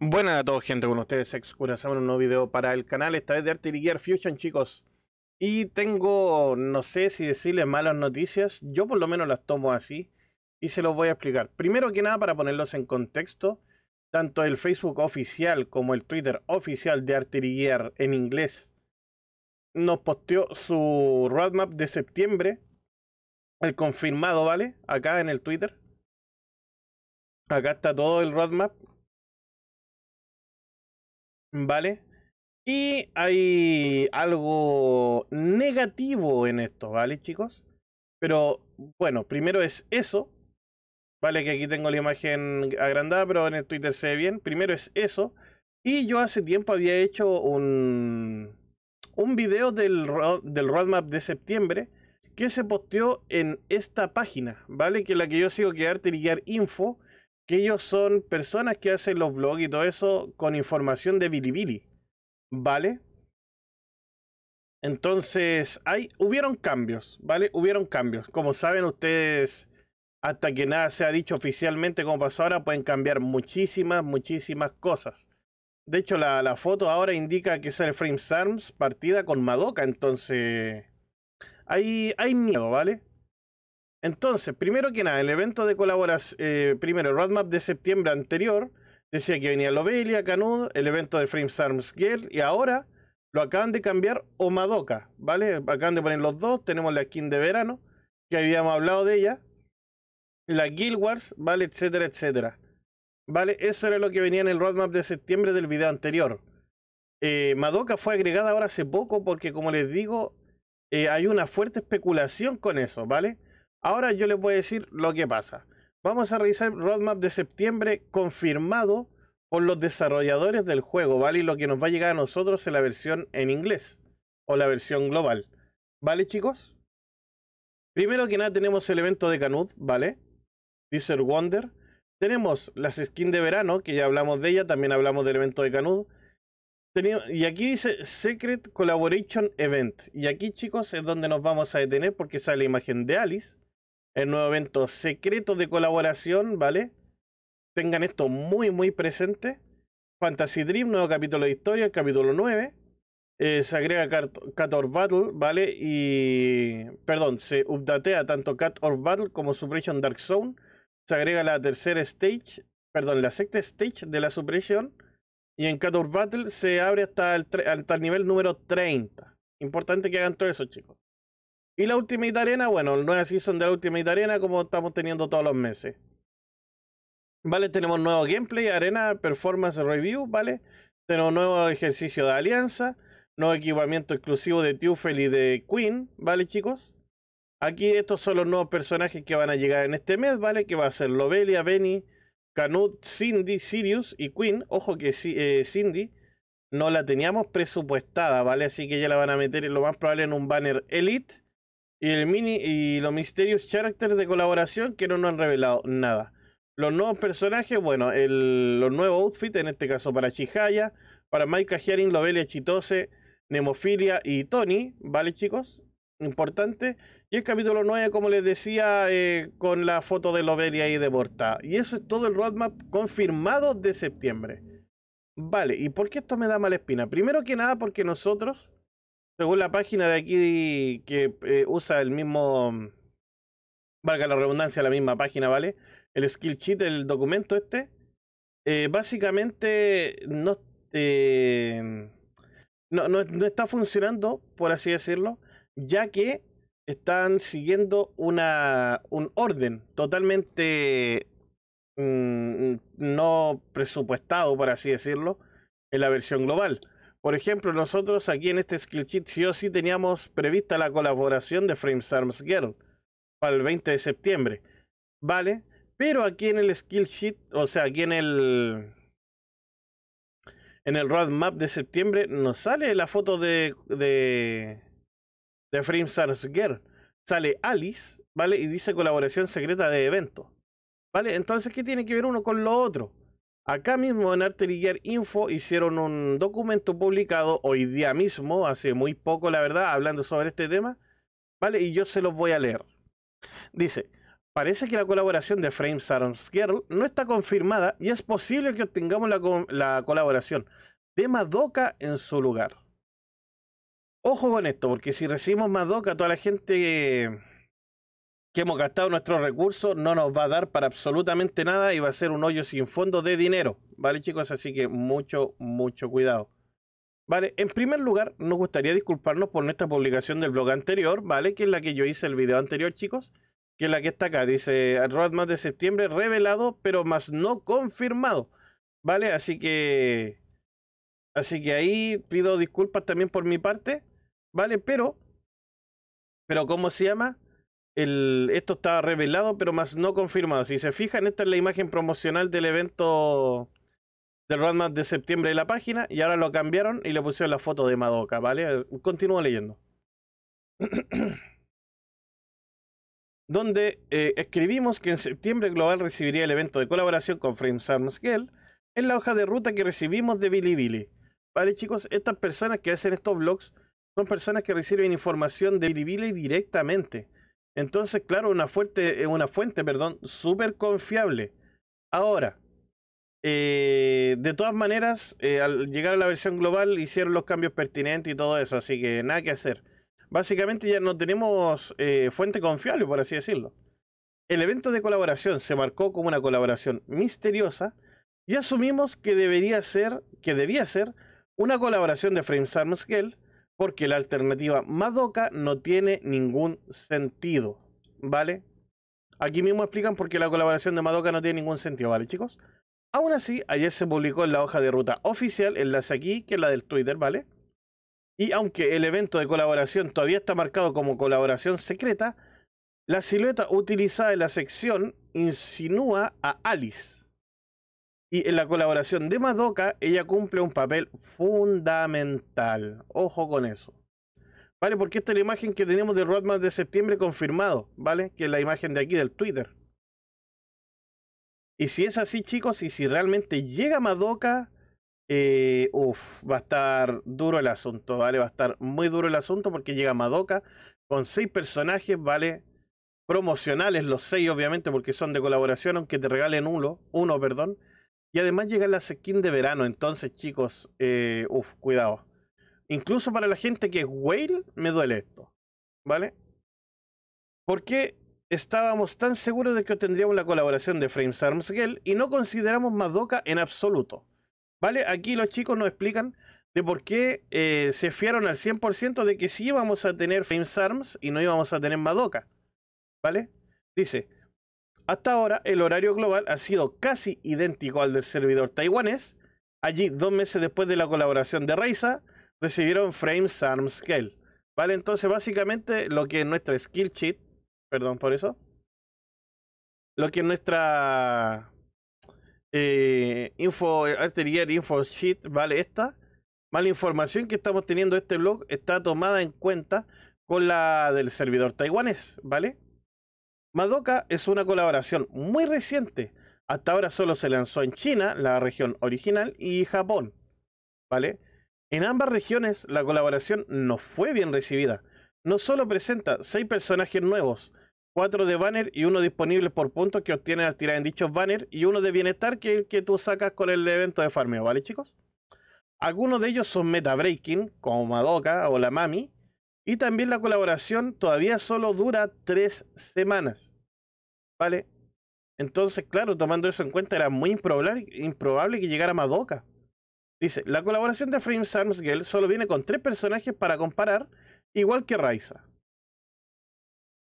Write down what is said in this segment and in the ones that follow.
Buenas a todos, gente, con ustedes, Excurazón, un nuevo video para el canal, esta vez de Artillery Gear Fusion, chicos. Y tengo, no sé si decirles malas noticias, yo por lo menos las tomo así y se los voy a explicar. Primero que nada, para ponerlos en contexto, tanto el Facebook oficial como el Twitter oficial de Artillery Gear en inglés nos posteó su roadmap de septiembre, el confirmado, ¿vale? Acá en el Twitter. Acá está todo el roadmap ¿vale? Y hay algo negativo en esto, ¿vale, chicos? Pero bueno, primero es eso, ¿vale? Que aquí tengo la imagen agrandada, pero en el Twitter se ve bien. Primero es eso. Y yo hace tiempo había hecho un, un video del, del roadmap de septiembre que se posteó en esta página, ¿vale? Que es la que yo sigo, que es Info que ellos son personas que hacen los vlogs y todo eso con información de Bilibili, ¿vale? Entonces, hay, hubieron cambios, ¿vale? Hubieron cambios. Como saben ustedes, hasta que nada se ha dicho oficialmente como pasó ahora, pueden cambiar muchísimas, muchísimas cosas. De hecho, la, foto ahora indica que es el Frame Arms partida con Madoka, entonces... Hay, hay miedo, ¿vale? Entonces, primero que nada, el evento de colaboración, eh, primero, el roadmap de septiembre anterior, decía que venía Lobelia, canud el evento de Frames Arms Girl, y ahora lo acaban de cambiar o Madoka, ¿vale? Acaban de poner los dos, tenemos la skin de verano, que habíamos hablado de ella, la Guild Wars, ¿vale? Etcétera, etcétera. ¿Vale? Eso era lo que venía en el roadmap de septiembre del video anterior. Eh, Madoka fue agregada ahora hace poco porque, como les digo, eh, hay una fuerte especulación con eso, ¿vale? Ahora yo les voy a decir lo que pasa. Vamos a revisar el roadmap de septiembre confirmado por los desarrolladores del juego, ¿vale? Y lo que nos va a llegar a nosotros es la versión en inglés o la versión global, ¿vale, chicos? Primero que nada tenemos el evento de Canud, ¿vale? Desert Wonder. Tenemos las skins de verano, que ya hablamos de ella, también hablamos del evento de Canud. Y aquí dice Secret Collaboration Event. Y aquí, chicos, es donde nos vamos a detener porque sale la imagen de Alice el nuevo evento secreto de colaboración, ¿vale? Tengan esto muy, muy presente. Fantasy Dream, nuevo capítulo de historia, capítulo 9. Eh, se agrega Cat, Battle, ¿vale? Y. Perdón, se updatea tanto Cat or Battle como Suppression Dark Zone. Se agrega la tercera stage, perdón, la sexta stage de la Suppression. Y en Cat or Battle se abre hasta el, hasta el nivel número 30. Importante que hagan todo eso, chicos. Y la Ultimate Arena, bueno, el así, season de la Ultimate Arena como estamos teniendo todos los meses. Vale, tenemos nuevo gameplay, arena, performance review, ¿vale? Tenemos nuevo ejercicio de alianza, nuevo equipamiento exclusivo de Tufel y de Queen, ¿vale, chicos? Aquí estos son los nuevos personajes que van a llegar en este mes, ¿vale? Que va a ser Lovelia, Benny, Canut, Cindy, Sirius y Queen. Ojo que eh, Cindy no la teníamos presupuestada, ¿vale? Así que ya la van a meter lo más probable en un banner Elite y, el mini, y los misterios characters de colaboración que no nos han revelado nada. Los nuevos personajes, bueno, los nuevos outfits, en este caso para Chihaya, para Maika Hearing, Lobelia Chitose, Nemofilia y Tony, ¿vale chicos? Importante. Y el capítulo 9, como les decía, eh, con la foto de Lobelia y de Borta. Y eso es todo el roadmap confirmado de septiembre. Vale, ¿y por qué esto me da mala espina? Primero que nada porque nosotros según la página de aquí que eh, usa el mismo, mm, valga la redundancia, la misma página, ¿vale? El skill sheet, el documento este, eh, básicamente eh, no, no, está funcionando, por así decirlo, ya que están siguiendo una, un orden totalmente mm, mm, no presupuestado, por así decirlo, en la versión global. Por ejemplo, nosotros aquí en este skill sheet sí o sí teníamos prevista la colaboración de Frames Arms Girl para el 20 de septiembre. ¿Vale? Pero aquí en el skill sheet, o sea, aquí en el en el roadmap de septiembre nos sale la foto de de de Frames Arms Girl. Sale Alice, ¿vale? Y dice colaboración secreta de evento. ¿Vale? Entonces, ¿qué tiene que ver uno con lo otro? Acá mismo en Arteriguer Info hicieron un documento publicado hoy día mismo, hace muy poco la verdad, hablando sobre este tema, ¿vale? Y yo se los voy a leer. Dice, parece que la colaboración de Frame Sarons Girl no está confirmada y es posible que obtengamos la, la colaboración de Madoka en su lugar. Ojo con esto, porque si recibimos Madoka, toda la gente que hemos gastado nuestros recursos no nos va a dar para absolutamente nada y va a ser un hoyo sin fondo de dinero, ¿vale chicos? Así que mucho, mucho cuidado. Vale, en primer lugar, nos gustaría disculparnos por nuestra publicación del blog anterior, ¿vale? Que es la que yo hice el video anterior, chicos. Que es la que está acá, dice más de septiembre revelado, pero más no confirmado. ¿Vale? Así que... Así que ahí pido disculpas también por mi parte, ¿vale? Pero... Pero ¿cómo se llama? esto estaba revelado, pero más no confirmado. Si se fijan, esta es la imagen promocional del evento del roadmap de septiembre de la página y ahora lo cambiaron y le pusieron la foto de Madoka, ¿vale? Continúo leyendo. Donde eh, escribimos que en septiembre Global recibiría el evento de colaboración con Frames Arms Girl en la hoja de ruta que recibimos de Billy, ¿Vale, chicos? Estas personas que hacen estos blogs son personas que reciben información de Billy directamente. Entonces, claro, una fuente, eh, una fuente, perdón, súper confiable. Ahora, eh, de todas maneras, eh, al llegar a la versión global hicieron los cambios pertinentes y todo eso, así que nada que hacer. Básicamente ya no tenemos fuente confiable, por así decirlo. El evento de colaboración se marcó como una colaboración misteriosa y asumimos que debería ser, que debía ser, una colaboración de Frames Arms porque la alternativa Madoka no tiene ningún sentido, ¿vale? Aquí mismo explican por qué la colaboración de Madoka no tiene ningún sentido, ¿vale, chicos? Aún así, ayer se publicó en la hoja de ruta oficial, enlace aquí, que es la del Twitter, ¿vale? Y aunque el evento de colaboración todavía está marcado como colaboración secreta, la silueta utilizada en la sección insinúa a Alice y en la colaboración de Madoka, ella cumple un papel fundamental. Ojo con eso. ¿Vale? Porque esta es la imagen que tenemos de Rodman de septiembre confirmado, ¿vale? Que es la imagen de aquí del Twitter. Y si es así, chicos, y si realmente llega Madoka, eh, uff, va a estar duro el asunto, ¿vale? Va a estar muy duro el asunto porque llega Madoka con seis personajes, ¿vale? Promocionales, los seis, obviamente, porque son de colaboración, aunque te regalen uno, uno, perdón. Y además llega la skin de verano, entonces chicos, eh, uff, cuidado. Incluso para la gente que es whale, me duele esto, ¿vale? Porque estábamos tan seguros de que obtendríamos la colaboración de Frames Arms gale y no consideramos Madoka en absoluto, ¿vale? Aquí los chicos nos explican de por qué eh, se fiaron al 100% de que sí íbamos a tener Frames Arms y no íbamos a tener Madoka, ¿vale? Dice, hasta ahora, el horario global ha sido casi idéntico al del servidor taiwanés. Allí, dos meses después de la colaboración de Reisa, recibieron frame arm scale. Vale, entonces básicamente lo que es nuestra skill sheet, perdón por eso, lo que es nuestra eh, info arterial info sheet, vale esta, la información que estamos teniendo este blog está tomada en cuenta con la del servidor taiwanés, ¿vale? Madoka es una colaboración muy reciente. Hasta ahora solo se lanzó en China, la región original, y Japón. ¿Vale? En ambas regiones la colaboración no fue bien recibida. No solo presenta 6 personajes nuevos, 4 de banner y uno disponible por puntos que obtienes al tirar en dichos banner y uno de bienestar que que tú sacas con el evento de farmeo, ¿vale chicos? Algunos de ellos son meta breaking, como Madoka o la Mami, y también la colaboración todavía solo dura tres semanas. ¿Vale? Entonces, claro, tomando eso en cuenta, era muy improbable, que llegara Madoka. Dice, la colaboración de Frames Girl solo viene con tres personajes para comparar, igual que Raiza.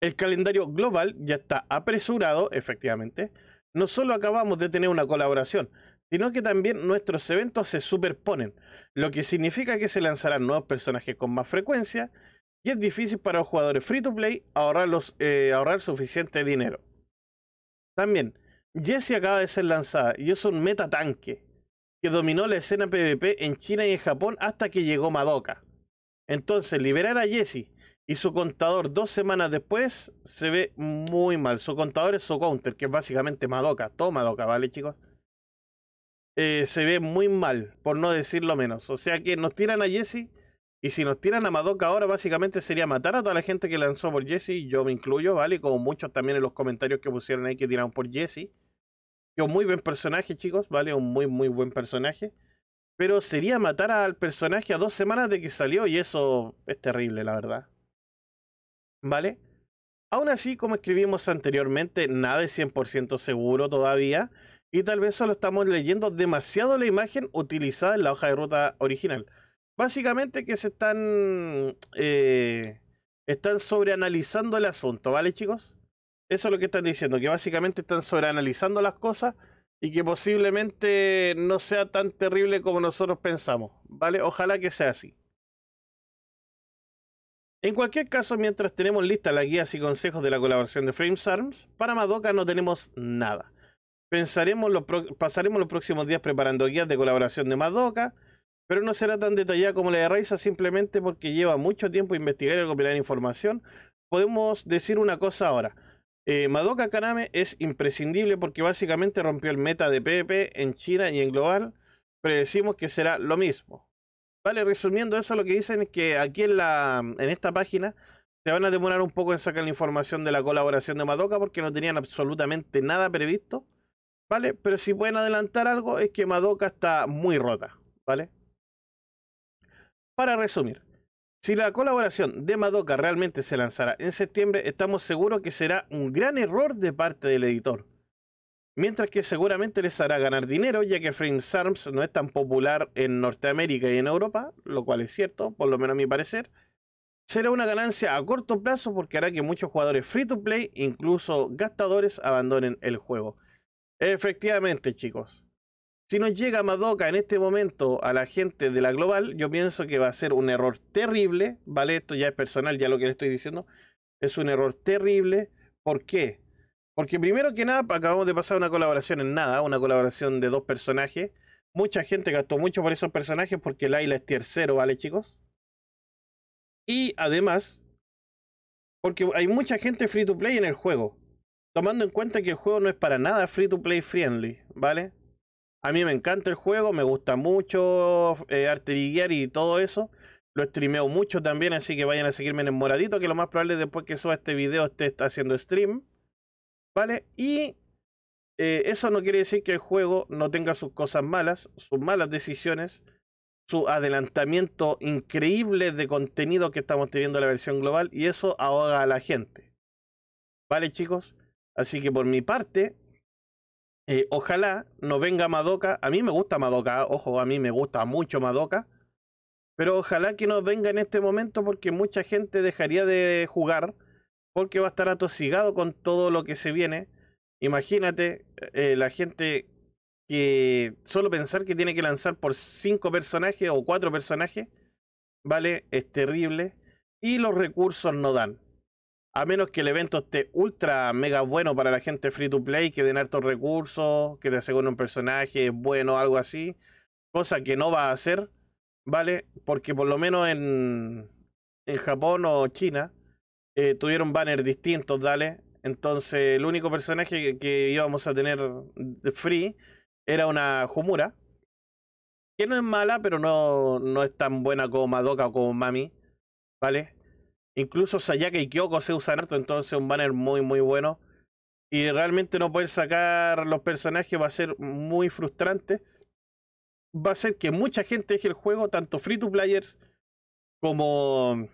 El calendario global ya está apresurado, efectivamente. No solo acabamos de tener una colaboración, sino que también nuestros eventos se superponen, lo que significa que se lanzarán nuevos personajes con más frecuencia y es difícil para los jugadores free to play ahorrar, eh, ahorrar suficiente dinero. También, Jesse acaba de ser lanzada y es un meta tanque que dominó la escena PvP en China y en Japón hasta que llegó Madoka. Entonces, liberar a Jesse y su contador dos semanas después se ve muy mal. Su contador es su counter, que es básicamente Madoka. Todo Madoka, ¿vale, chicos? Eh, se ve muy mal, por no decirlo menos. O sea que nos tiran a Jesse. Y si nos tiran a Madoka ahora, básicamente sería matar a toda la gente que lanzó por Jesse, yo me incluyo, ¿vale? Como muchos también en los comentarios que pusieron ahí que tiraron por Jesse. Que un muy buen personaje, chicos, ¿vale? Un muy, muy buen personaje. Pero sería matar al personaje a dos semanas de que salió y eso es terrible, la verdad. ¿Vale? Aún así, como escribimos anteriormente, nada es 100% seguro todavía. Y tal vez solo estamos leyendo demasiado la imagen utilizada en la hoja de ruta original. Básicamente que se están, eh, están sobreanalizando el asunto, ¿vale chicos? Eso es lo que están diciendo, que básicamente están sobreanalizando las cosas y que posiblemente no sea tan terrible como nosotros pensamos, ¿vale? Ojalá que sea así. En cualquier caso, mientras tenemos listas las guías y consejos de la colaboración de Frames Arms, para Madoka no tenemos nada. Pensaremos pasaremos los próximos días preparando guías de colaboración de Madoka, pero no será tan detallada como la de Raiza simplemente porque lleva mucho tiempo investigar y recopilar información. Podemos decir una cosa ahora. Eh, Madoka Kaname es imprescindible porque básicamente rompió el meta de PvP en China y en global. Predecimos que será lo mismo. Vale, resumiendo eso, lo que dicen es que aquí en, en esta página se van a demorar un poco en sacar la información de la colaboración de Madoka porque no tenían absolutamente nada previsto. ¿Vale? Pero si pueden adelantar algo es que Madoka está muy rota. ¿Vale? Para resumir, si la colaboración de Madoka realmente se lanzará en septiembre, estamos seguros que será un gran error de parte del editor. Mientras que seguramente les hará ganar dinero, ya que Frames Arms no es tan popular en Norteamérica y en Europa, lo cual es cierto, por lo menos a mi parecer. Será una ganancia a corto plazo porque hará que muchos jugadores free to play, incluso gastadores, abandonen el juego. Efectivamente, chicos. Si nos llega Madoka en este momento a la gente de la global, yo pienso que va a ser un error terrible, ¿vale? Esto ya es personal, ya lo que le estoy diciendo. Es un error terrible. ¿Por qué? Porque primero que nada, acabamos de pasar una colaboración en nada, una colaboración de dos personajes. Mucha gente gastó mucho por esos personajes porque Laila es tercero, ¿vale, chicos? Y además, porque hay mucha gente free to play en el juego. Tomando en cuenta que el juego no es para nada free to play friendly, ¿vale? A mí me encanta el juego, me gusta mucho eh, y todo eso. Lo streameo mucho también, así que vayan a seguirme en el moradito, que lo más probable es después que suba este video esté haciendo stream. ¿Vale? Y eh, eso no quiere decir que el juego no tenga sus cosas malas, sus malas decisiones, su adelantamiento increíble de contenido que estamos teniendo en la versión global, y eso ahoga a la gente. ¿Vale, chicos? Así que por mi parte, eh, ojalá no venga Madoka. A mí me gusta Madoka, ojo, a mí me gusta mucho Madoka. Pero ojalá que no venga en este momento porque mucha gente dejaría de jugar porque va a estar atosigado con todo lo que se viene. Imagínate eh, la gente que solo pensar que tiene que lanzar por cinco personajes o cuatro personajes, ¿vale? Es terrible. Y los recursos no dan. A menos que el evento esté ultra mega bueno para la gente free to play, que den hartos recursos, que te aseguren un personaje bueno, algo así. Cosa que no va a hacer, ¿vale? Porque por lo menos en, en Japón o China eh, tuvieron banners distintos, ¿Vale? Entonces el único personaje que, íbamos a tener free era una Humura. Que no es mala, pero no, no es tan buena como Madoka o como Mami. ¿Vale? Incluso Sayaka y Kyoko se usan harto, entonces un banner muy, muy bueno. Y realmente no poder sacar los personajes va a ser muy frustrante. Va a ser que mucha gente deje el juego, tanto free to players como,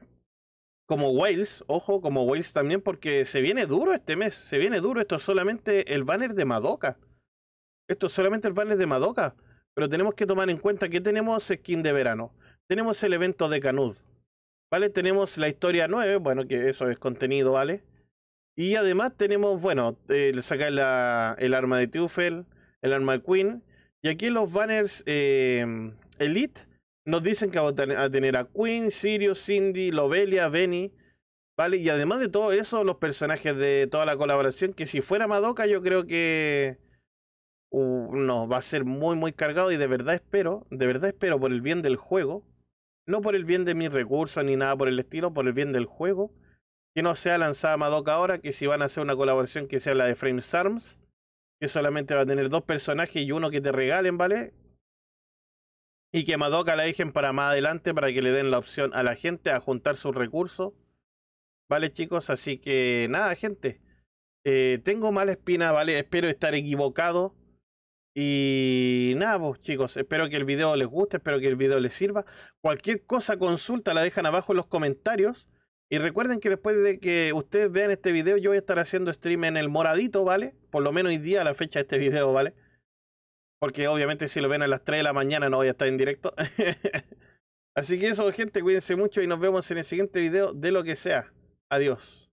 como Wales. Ojo, como Wales también, porque se viene duro este mes. Se viene duro. Esto es solamente el banner de Madoka. Esto es solamente el banner de Madoka. Pero tenemos que tomar en cuenta que tenemos skin de verano. Tenemos el evento de Canud ¿Vale? Tenemos la historia 9, bueno, que eso es contenido, ¿vale? Y además tenemos, bueno, eh, le saca el arma de Tufel, el arma de Queen. Y aquí los banners eh, Elite nos dicen que va a tener a Queen, Sirius, Cindy, Lovelia, Benny. ¿Vale? Y además de todo eso, los personajes de toda la colaboración, que si fuera Madoka yo creo que... Uh, nos va a ser muy, muy cargado y de verdad espero, de verdad espero por el bien del juego, no por el bien de mis recursos ni nada por el estilo, por el bien del juego, que no sea lanzada Madoka ahora, que si van a hacer una colaboración que sea la de Frames Arms, que solamente va a tener dos personajes y uno que te regalen, ¿vale? Y que Madoka la dejen para más adelante para que le den la opción a la gente a juntar sus recursos. ¿Vale, chicos? Así que nada, gente. Eh, tengo mala espina, ¿vale? Espero estar equivocado. Y nada, pues chicos, espero que el video les guste, espero que el video les sirva. Cualquier cosa, consulta, la dejan abajo en los comentarios. Y recuerden que después de que ustedes vean este video, yo voy a estar haciendo stream en el moradito, ¿vale? Por lo menos hoy día a la fecha de este video, ¿vale? Porque obviamente si lo ven a las 3 de la mañana no voy a estar en directo. Así que eso, gente, cuídense mucho y nos vemos en el siguiente video de lo que sea. Adiós.